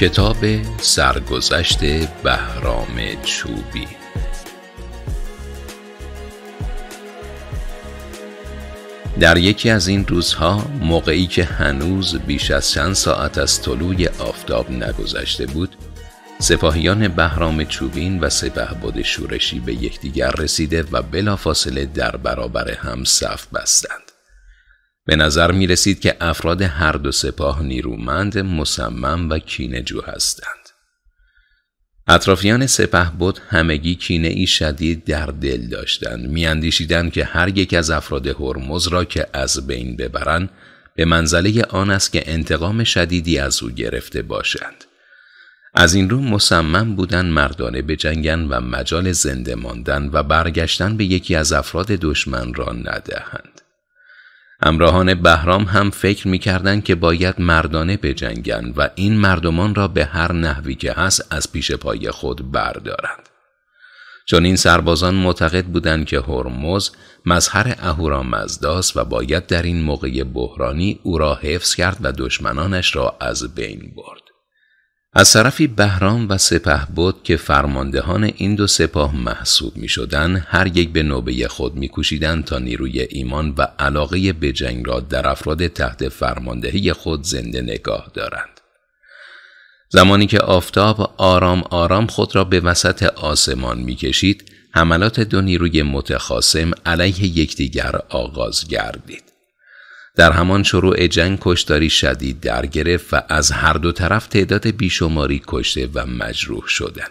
کتاب سرگذشت بهرام چوبی در یکی از این روزها موقعی که هنوز بیش از چند ساعت از طلوع آفتاب نگذشته بود سپاهیان بهرام چوبین و بود شورشی به یکدیگر رسیده و بلافاصله در برابر هم صف بستند به نظر می رسید که افراد هر دو سپاه نیرومند مصمم و کینجو هستند. اطرافیان سپه بود همگی کینه ای شدید در دل داشتند میاندیشیدند که هر یک از افراد هرمز را که از بین ببرند به منزله آن است که انتقام شدیدی از او گرفته باشند از این رو مصمم بودن مردانه جنگن و مجال زنده ماندن و برگشتن به یکی از افراد دشمن را ندهند همراهان بهرام هم فکر میکردند که باید مردانه بجنگند و این مردمان را به هر نحوی که هست از پیش پای خود بردارند. چون این سربازان معتقد بودند که هرمز مظهر مزداست و باید در این موقع بحرانی او را حفظ کرد و دشمنانش را از بین برد. از طرفی بهرام و سپه بود که فرماندهان این دو سپاه محسوب می شدن هر یک به نوبه خود می کشیدن تا نیروی ایمان و علاقه به جنگ را در افراد تحت فرماندهی خود زنده نگاه دارند. زمانی که آفتاب آرام آرام خود را به وسط آسمان می کشید، حملات دو نیروی متخاسم علیه یکدیگر آغاز گردید. در همان شروع جنگ کشتاری شدید در گرفت و از هر دو طرف تعداد بیشماری کشته و مجروح شدند.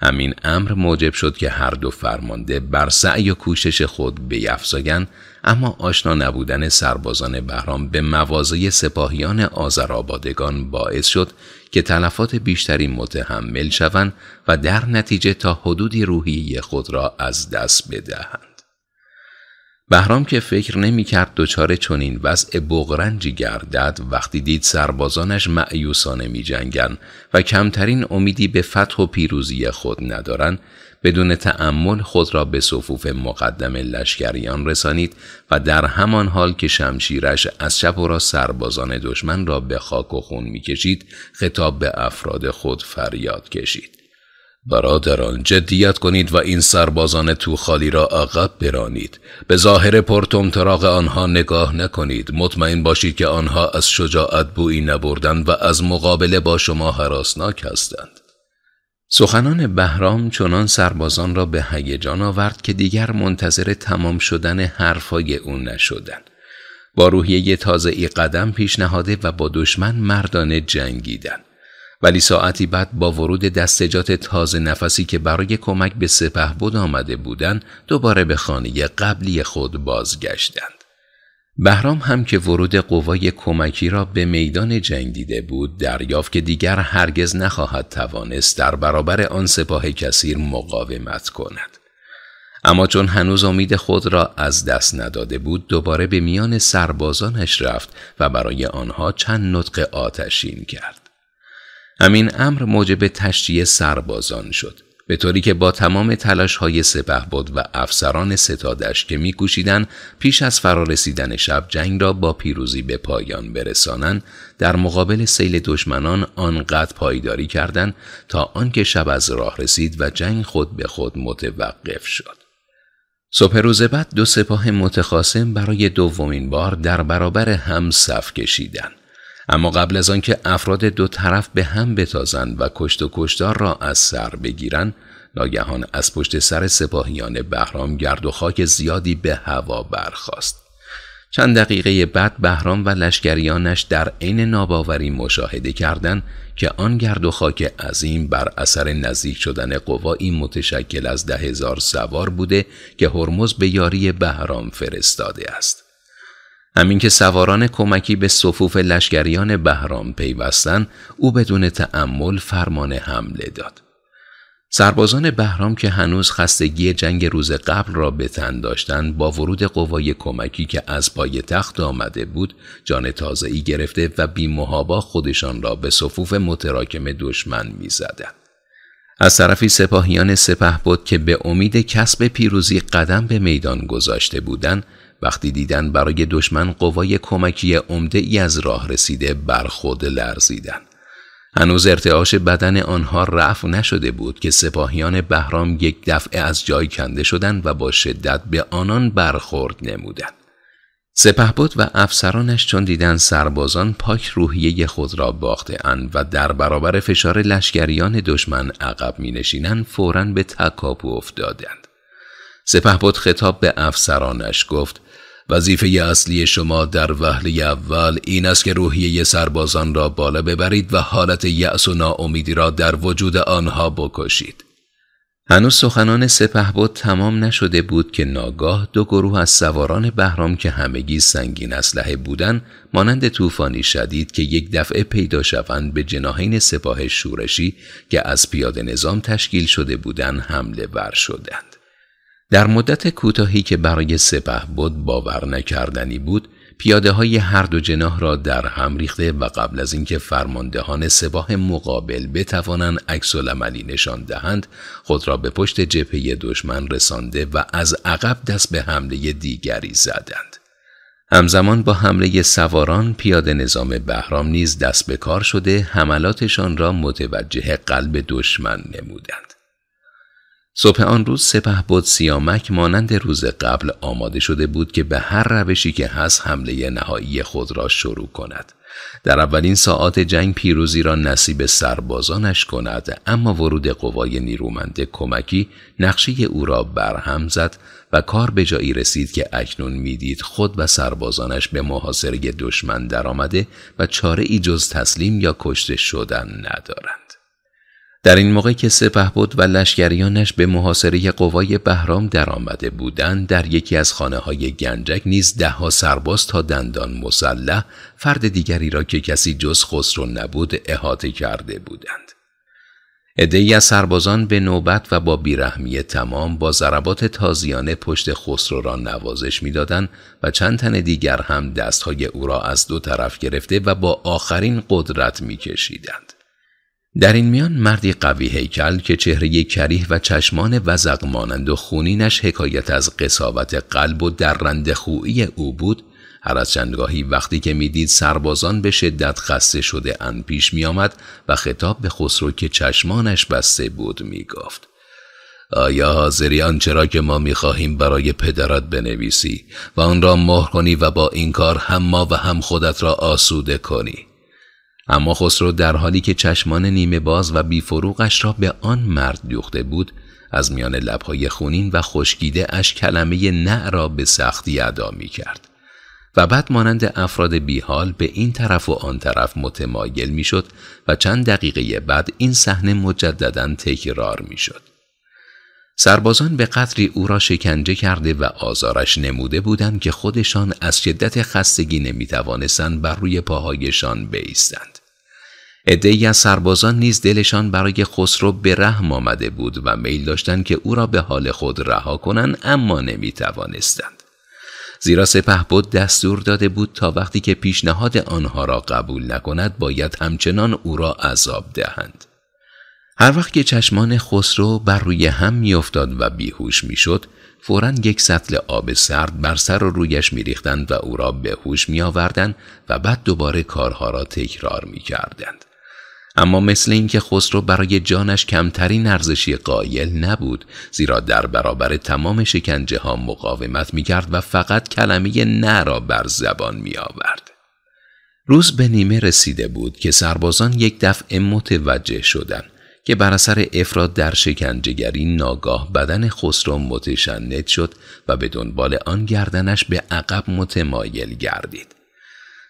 همین امر موجب شد که هر دو فرمانده بر سعی و کوشش خود بیفزایند اما آشنا نبودن سربازان بهرام به موازه سپاهیان آذرآبادگان باعث شد که تلفات بیشتری متحمل شوند و در نتیجه تا حدودی روحی خود را از دست بدهند بهرام که فکر نمی کرد دوچاره چنین وضع بغرنجی گردد وقتی دید سربازانش معیوسانه می جنگن و کمترین امیدی به فتح و پیروزی خود ندارن بدون تأمل خود را به صفوف مقدم لشکریان رسانید و در همان حال که شمشیرش از چپ و را سربازان دشمن را به خاک و خون می کشید خطاب به افراد خود فریاد کشید. برادران جدیت کنید و این سربازان تو خالی را عقب برانید به ظاهر تراغ آنها نگاه نکنید مطمئن باشید که آنها از شجاعت بویی نبردند و از مقابله با شما حراسناک هستند سخنان بهرام چنان سربازان را به هیجان آورد که دیگر منتظر تمام شدن حرفای او نشدند با روحیه تازه ای قدم پیش نهاده و با دشمن مردانه جنگیدند ولی ساعتی بعد با ورود دستجات تازه نفسی که برای کمک به سپه بود آمده بودند دوباره به خانه قبلی خود بازگشتند. بهرام هم که ورود قوای کمکی را به میدان جنگ دیده بود دریافت که دیگر هرگز نخواهد توانست در برابر آن سپاه کثیر مقاومت کند اما چون هنوز امید خود را از دست نداده بود دوباره به میان سربازانش رفت و برای آنها چند نطق آتشین کرد همین امر موجب تشجیه سربازان شد به طوری که با تمام تلاش های سپه بود و افسران ستادش که میکوشیدن پیش از فرارسیدن شب جنگ را با پیروزی به پایان برسانند در مقابل سیل دشمنان آنقدر پایداری کردند تا آنکه شب از راه رسید و جنگ خود به خود متوقف شد صبح روز بعد دو سپاه متخاصم برای دومین بار در برابر هم صف کشیدند اما قبل از آنکه افراد دو طرف به هم بتازند و کشت و کشتار را از سر بگیرند ناگهان از پشت سر سپاهیان بهرام گرد و خاک زیادی به هوا برخاست چند دقیقه بعد بهرام و لشکریانش در عین ناباوری مشاهده کردند که آن گرد و خاک عظیم بر اثر نزدیک شدن قوایی متشکل از ده هزار سوار بوده که هرمز به یاری بهرام فرستاده است همین که سواران کمکی به صفوف لشکریان بهرام پیوستن او بدون تأمل فرمان حمله داد. سربازان بهرام که هنوز خستگی جنگ روز قبل را به تن داشتند با ورود قوای کمکی که از پای تخت آمده بود جان تازه ای گرفته و بی محابا خودشان را به صفوف متراکم دشمن می از طرفی سپاهیان سپه بود که به امید کسب پیروزی قدم به میدان گذاشته بودند وقتی دیدن برای دشمن قوای کمکی عمده ای از راه رسیده بر خود لرزیدن هنوز ارتعاش بدن آنها رفع نشده بود که سپاهیان بهرام یک دفعه از جای کنده شدند و با شدت به آنان برخورد نمودند. سپهبد و افسرانش چون دیدن سربازان پاک روحیه خود را باخته اند و در برابر فشار لشکریان دشمن عقب می نشینند فوراً به تکاپو افتادند. سپهبد خطاب به افسرانش گفت وظیفه اصلی شما در وهله اول این است که روحیه سربازان را بالا ببرید و حالت یأس و ناامیدی را در وجود آنها بکشید. هنوز سخنان بود تمام نشده بود که ناگاه دو گروه از سواران بهرام که همگی سنگین اسلحه بودند مانند طوفانی شدید که یک دفعه پیدا شوند به جناهین سپاه شورشی که از پیاده نظام تشکیل شده بودند حمله ور شدند در مدت کوتاهی که برای سپه بود باور نکردنی بود پیاده های هر دو جناح را در هم ریخته و قبل از اینکه فرماندهان سپاه مقابل بتوانند عکس عملی نشان دهند خود را به پشت جبهه دشمن رسانده و از عقب دست به حمله دیگری زدند همزمان با حمله سواران پیاده نظام بهرام نیز دست به کار شده حملاتشان را متوجه قلب دشمن نمودند صبح آن روز سپه بود سیامک مانند روز قبل آماده شده بود که به هر روشی که هست حمله نهایی خود را شروع کند. در اولین ساعات جنگ پیروزی را نصیب سربازانش کند اما ورود قوای نیرومند کمکی نقشه او را برهم زد و کار به جایی رسید که اکنون میدید خود و سربازانش به محاصره دشمن درآمده و چاره ای جز تسلیم یا کشته شدن ندارند. در این موقع که بود و لشکریانش به محاصره قوای بهرام درآمده بودند در یکی از خانه های گنجک نیز دهها سرباز تا دندان مسلح فرد دیگری را که کسی جز خسرو نبود احاطه کرده بودند عدهای از سربازان به نوبت و با بیرحمی تمام با ضربات تازیانه پشت خسرو را نوازش میدادند و چند تن دیگر هم دستهای او را از دو طرف گرفته و با آخرین قدرت میکشیدند در این میان مردی قوی هیکل که چهره کریه و چشمان وزق مانند و خونینش حکایت از قصاوت قلب و درند خویی او بود هر از چندگاهی وقتی که میدید سربازان به شدت خسته شده ان پیش آمد و خطاب به خسرو که چشمانش بسته بود میگفت آیا حاضری آنچه که ما خواهیم برای پدرت بنویسی و آن را مهر کنی و با این کار هم ما و هم خودت را آسوده کنی اما خسرو در حالی که چشمان نیمه باز و بیفروغش را به آن مرد دوخته بود از میان لبهای خونین و خشکیده اش کلمه نه را به سختی ادا می کرد و بعد مانند افراد بیحال به این طرف و آن طرف متمایل می شد و چند دقیقه بعد این صحنه مجددا تکرار می شد. سربازان به قدری او را شکنجه کرده و آزارش نموده بودند که خودشان از شدت خستگی نمی توانستند بر روی پاهایشان بیستند. عدهای از سربازان نیز دلشان برای خسرو به رحم آمده بود و میل داشتند که او را به حال خود رها کنند اما نمی توانستند. زیرا بود دستور داده بود تا وقتی که پیشنهاد آنها را قبول نکند باید همچنان او را عذاب دهند. هر وقت که چشمان خسرو بر روی هم میافتاد و بیهوش میشد فورا یک سطل آب سرد بر سر و رویش میریختند و او را به هوش آوردند و بعد دوباره کارها را تکرار میکردند اما مثل اینکه خسرو برای جانش کمترین ارزشی قایل نبود زیرا در برابر تمام شکنجه ها مقاومت می کرد و فقط کلمه نه را بر زبان می آورد. روز به نیمه رسیده بود که سربازان یک دفعه متوجه شدند که بر اثر افراد در شکنجهگری ناگاه بدن خسرو متشنج شد و به دنبال آن گردنش به عقب متمایل گردید.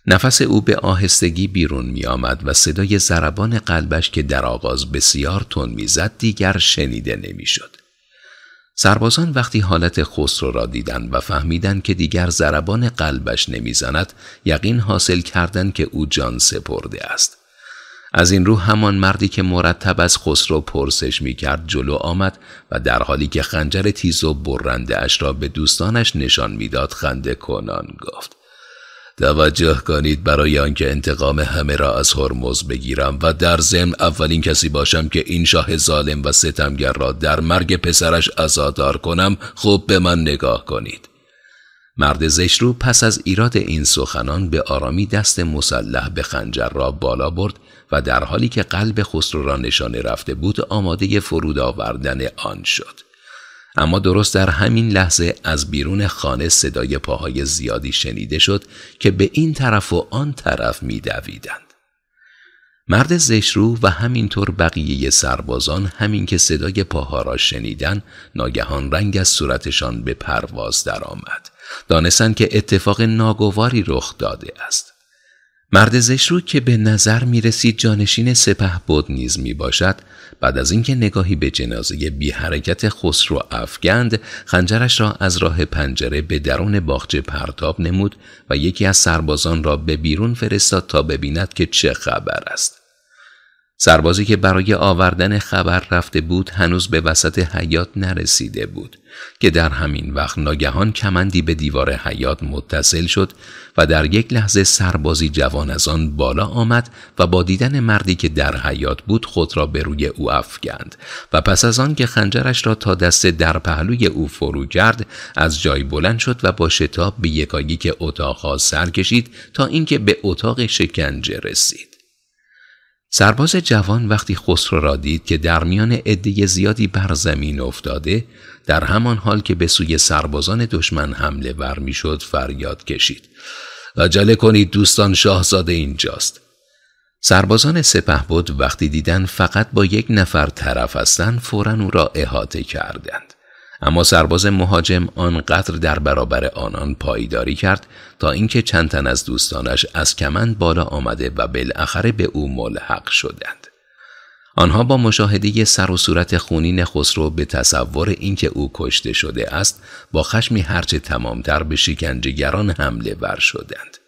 نفس او به آهستگی بیرون می آمد و صدای ضربان قلبش که در آغاز بسیار می زد دیگر شنیده شد. سربازان وقتی حالت خسرو را دیدند و فهمیدند که دیگر ضربان قلبش نمیزند یقین حاصل کردند که او جان سپرده است از این رو همان مردی که مرتب از خسرو پرسش می کرد جلو آمد و در حالی که خنجر تیز و برنده اش را به دوستانش نشان میداد خنده کنان گفت توجه کنید برای آنکه انتقام همه را از هرمز بگیرم و در ضمن اولین کسی باشم که این شاه ظالم و ستمگر را در مرگ پسرش ازادار کنم خوب به من نگاه کنید مرد زشرو پس از ایراد این سخنان به آرامی دست مسلح به خنجر را بالا برد و در حالی که قلب خسرو را نشانه رفته بود آماده فرود آوردن آن شد اما درست در همین لحظه از بیرون خانه صدای پاهای زیادی شنیده شد که به این طرف و آن طرف میدویدند. مرد زشرو و همینطور بقیه سربازان همین که صدای پاها را شنیدن ناگهان رنگ از صورتشان به پرواز درآمد دانستند که اتفاق ناگواری رخ داده است مرد زشرو که به نظر می رسید جانشین سپه بود نیز می باشد بعد از اینکه نگاهی به جنازه بی حرکت خسرو افگند خنجرش را از راه پنجره به درون باغچه پرتاب نمود و یکی از سربازان را به بیرون فرستاد تا ببیند که چه خبر است سربازی که برای آوردن خبر رفته بود هنوز به وسط حیات نرسیده بود که در همین وقت ناگهان کمندی به دیوار حیات متصل شد و در یک لحظه سربازی جوان از آن بالا آمد و با دیدن مردی که در حیات بود خود را به روی او افکند و پس از آن که خنجرش را تا دست در پهلوی او فرو کرد از جای بلند شد و با شتاب به یکایی که اتاقها سر کشید تا اینکه به اتاق شکنجه رسید سرباز جوان وقتی خسرو را دید که در میان عده زیادی بر زمین افتاده در همان حال که به سوی سربازان دشمن حمله ور میشد فریاد کشید عجله کنید دوستان شاهزاده اینجاست سربازان سپه بود وقتی دیدن فقط با یک نفر طرف هستند فورا او را احاطه کردند اما سرباز مهاجم آنقدر در برابر آنان پایداری کرد تا اینکه چند تن از دوستانش از کمند بالا آمده و بالاخره به او ملحق شدند آنها با مشاهده سر و صورت خونین خسرو به تصور اینکه او کشته شده است با خشمی هرچه تمامتر به شکنجهگران حمله ور شدند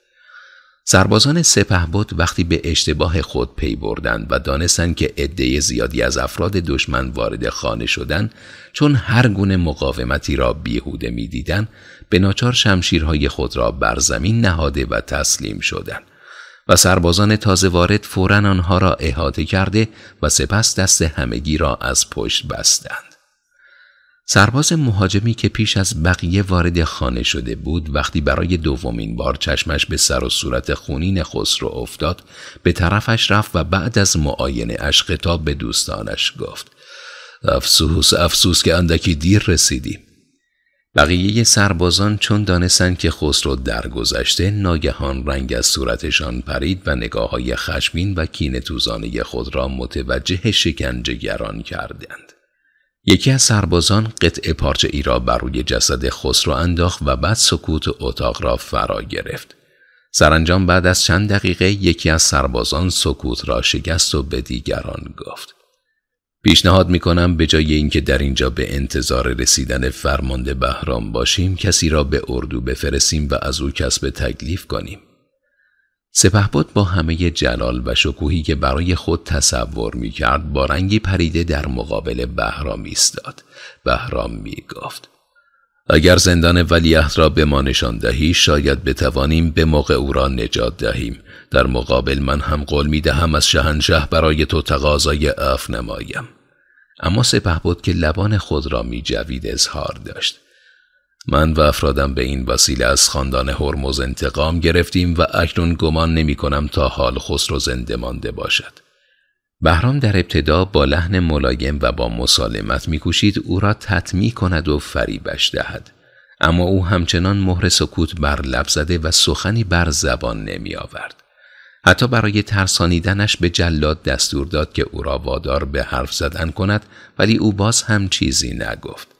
سربازان بود وقتی به اشتباه خود پی بردند و دانستند که عده زیادی از افراد دشمن وارد خانه شدند چون هر گونه مقاومتی را بیهوده میدیدند به ناچار شمشیرهای خود را بر زمین نهاده و تسلیم شدند و سربازان تازه وارد فورا آنها را احاطه کرده و سپس دست همگی را از پشت بستند سرباز مهاجمی که پیش از بقیه وارد خانه شده بود وقتی برای دومین بار چشمش به سر و صورت خونین خسرو افتاد به طرفش رفت و بعد از معاینه اش خطاب به دوستانش گفت افسوس افسوس که اندکی دیر رسیدیم بقیه سربازان چون دانستند که خسرو درگذشته ناگهان رنگ از صورتشان پرید و نگاه های خشمین و کینه توزانه خود را متوجه شکنجهگران کردند یکی از سربازان قطع پارچه ای را بر روی جسد خسرو انداخت و بعد سکوت اتاق را فرا گرفت. سرانجام بعد از چند دقیقه یکی از سربازان سکوت را شکست و به دیگران گفت. پیشنهاد می کنم به جای اینکه در اینجا به انتظار رسیدن فرمانده بهرام باشیم کسی را به اردو بفرستیم و از او کسب تکلیف کنیم. بود با همه جلال و شکوهی که برای خود تصور می کرد با رنگی پریده در مقابل بهرام ایستاد بهرام می گفت اگر زندان ولیعهد را به ما نشان دهی شاید بتوانیم به موقع او را نجات دهیم در مقابل من هم قول می دهم از شهنشه برای تو تقاضای اف نمایم اما بود که لبان خود را می جوید اظهار داشت من و افرادم به این وسیله از خاندان هرمز انتقام گرفتیم و اکنون گمان نمی کنم تا حال خسرو زنده مانده باشد. بهرام در ابتدا با لحن ملایم و با مسالمت میکوشید او را تطمی کند و فریبش دهد اما او همچنان مهر سکوت بر لب زده و سخنی بر زبان نمی آورد. حتی برای ترسانیدنش به جلاد دستور داد که او را وادار به حرف زدن کند ولی او باز هم چیزی نگفت.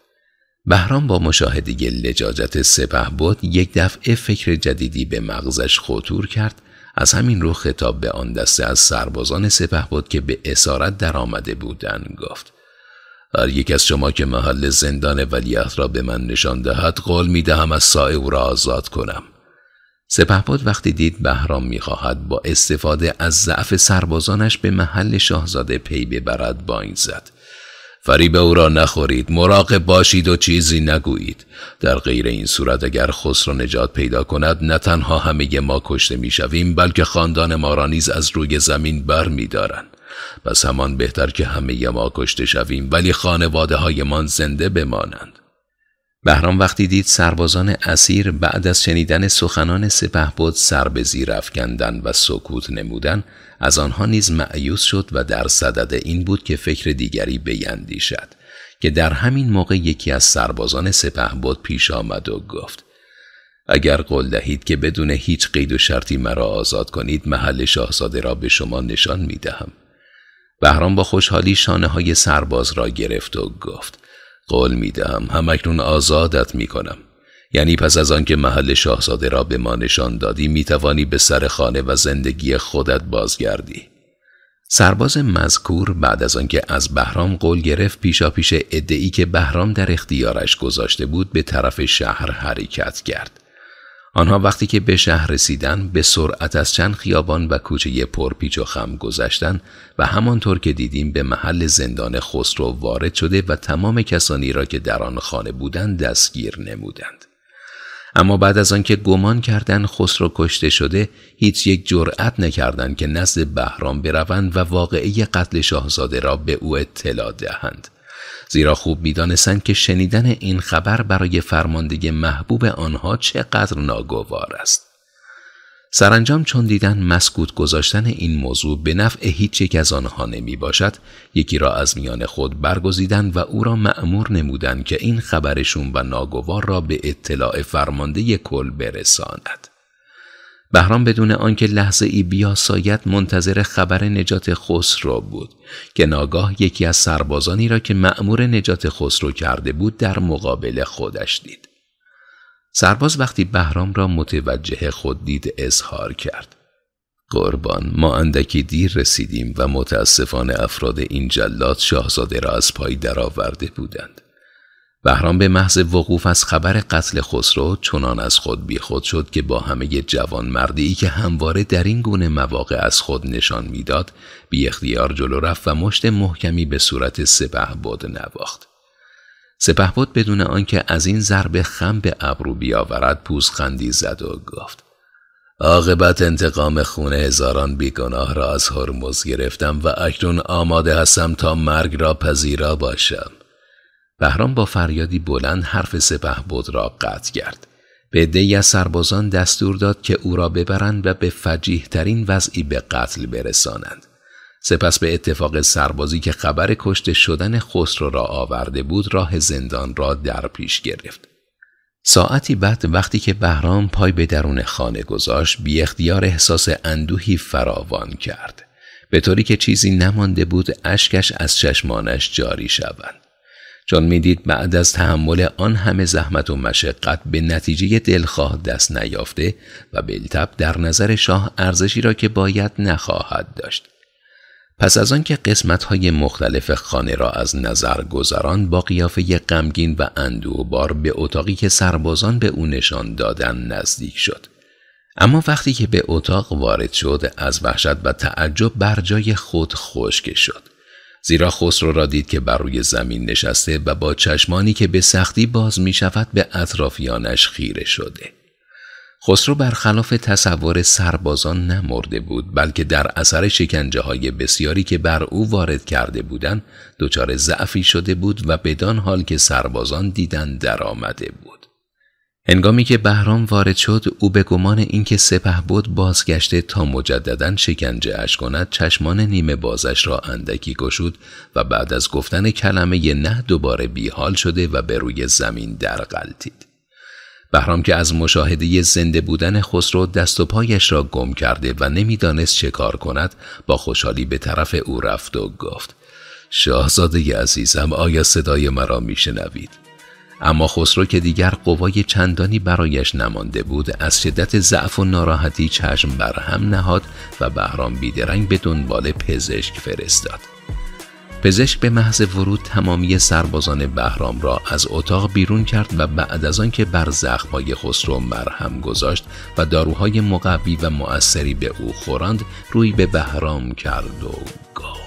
بهرام با مشاهده لجاجت سپه بود یک دفعه فکر جدیدی به مغزش خطور کرد از همین رو خطاب به آن دسته از سربازان سپه بود که به اسارت در آمده بودند گفت هر یک از شما که محل زندان ولیعت را به من نشان دهد قول می دهم از سای او را آزاد کنم بود وقتی دید بهرام خواهد با استفاده از ضعف سربازانش به محل شاهزاده پی ببرد با این زد فریب او را نخورید مراقب باشید و چیزی نگویید در غیر این صورت اگر خسرو نجات پیدا کند نه تنها همه ما کشته میشویم بلکه خاندان ما را نیز از روی زمین بر می دارن. پس همان بهتر که همه ما کشته شویم ولی خانواده هایمان زنده بمانند بهرام وقتی دید سربازان اسیر بعد از شنیدن سخنان بود سر به زیر افکندن و سکوت نمودن از آنها نیز معیوس شد و در صدد این بود که فکر دیگری بیندیشد که در همین موقع یکی از سربازان بود پیش آمد و گفت اگر قول دهید که بدون هیچ قید و شرطی مرا آزاد کنید محل شاهزاده را به شما نشان می دهم. بهرام با خوشحالی شانه های سرباز را گرفت و گفت قول دهم همکنون آزادت کنم یعنی پس از آنکه محل شاهزاده را به ما نشان دادی توانی به سر خانه و زندگی خودت بازگردی سرباز مذکور بعد از آنکه از بهرام قول گرفت پیشا پیش ادعی که بهرام در اختیارش گذاشته بود به طرف شهر حرکت کرد آنها وقتی که به شهر رسیدن به سرعت از چند خیابان و کوچه پرپیچ و خم گذشتن و همانطور که دیدیم به محل زندان خسرو وارد شده و تمام کسانی را که در آن خانه بودند دستگیر نمودند. اما بعد از آنکه گمان کردند خسرو کشته شده هیچ یک جرأت نکردند که نزد بهرام بروند و واقعی قتل شاهزاده را به او اطلاع دهند زیرا خوب میدانستند که شنیدن این خبر برای فرمانده محبوب آنها چقدر ناگوار است سرانجام چون دیدن مسکوت گذاشتن این موضوع به نفع هیچ یک از آنها نمی باشد یکی را از میان خود برگزیدند و او را مأمور نمودند که این خبرشون و ناگوار را به اطلاع فرمانده کل برساند بهرام بدون آنکه لحظه ای بیاساید منتظر خبر نجات خسرو بود که ناگاه یکی از سربازانی را که مأمور نجات خسرو کرده بود در مقابل خودش دید. سرباز وقتی بهرام را متوجه خود دید اظهار کرد. قربان ما اندکی دیر رسیدیم و متاسفانه افراد این جلات شاهزاده را از پای درآورده بودند. بهرام به محض وقوف از خبر قتل خسرو چنان از خود بیخود شد که با همه جوان مردی که همواره در این گونه مواقع از خود نشان میداد بی اختیار جلو رفت و مشت محکمی به صورت سپه بود نواخت. سپه بود بدون آنکه از این ضربه خم به ابرو بیاورد خندی زد و گفت عاقبت انتقام خون هزاران بیگناه را از هرمز گرفتم و اکنون آماده هستم تا مرگ را پذیرا باشم. بهرام با فریادی بلند حرف سپه بود را قطع کرد. به دی از سربازان دستور داد که او را ببرند و به فجیه ترین وضعی به قتل برسانند. سپس به اتفاق سربازی که خبر کشته شدن خسرو را آورده بود راه زندان را در پیش گرفت. ساعتی بعد وقتی که بهرام پای به درون خانه گذاشت بی اختیار احساس اندوهی فراوان کرد. به طوری که چیزی نمانده بود اشکش از چشمانش جاری شوند. چون میدید بعد از تحمل آن همه زحمت و مشقت به نتیجه دلخواه دست نیافته و بلتب در نظر شاه ارزشی را که باید نخواهد داشت پس از آنکه های مختلف خانه را از نظر گذران با قیافه غمگین و اندوهبار به اتاقی که سربازان به او نشان دادن نزدیک شد اما وقتی که به اتاق وارد شد از وحشت و تعجب بر جای خود خشک شد زیرا خسرو را دید که بر روی زمین نشسته و با چشمانی که به سختی باز می شود به اطرافیانش خیره شده. خسرو برخلاف تصور سربازان نمرده بود بلکه در اثر شکنجه های بسیاری که بر او وارد کرده بودند دچار ضعفی شده بود و بدان حال که سربازان دیدن درآمده بود. هنگامی که بهرام وارد شد او به گمان اینکه سپه بود بازگشته تا مجددا شکنجه اش کند چشمان نیمه بازش را اندکی گشود و بعد از گفتن کلمه ی نه دوباره بیحال شده و به روی زمین درقلتید. بهرام که از مشاهده زنده بودن خسرو دست و پایش را گم کرده و نمیدانست چه کار کند با خوشحالی به طرف او رفت و گفت شاهزاده عزیزم آیا صدای مرا میشنوید اما خسرو که دیگر قوای چندانی برایش نمانده بود از شدت ضعف و ناراحتی چشم بر هم نهاد و بهرام بیدرنگ به دنبال پزشک فرستاد پزشک به محض ورود تمامی سربازان بهرام را از اتاق بیرون کرد و بعد از آنکه بر زخمهای خسرو مرهم گذاشت و داروهای مقوی و مؤثری به او خوراند روی به بهرام کرد و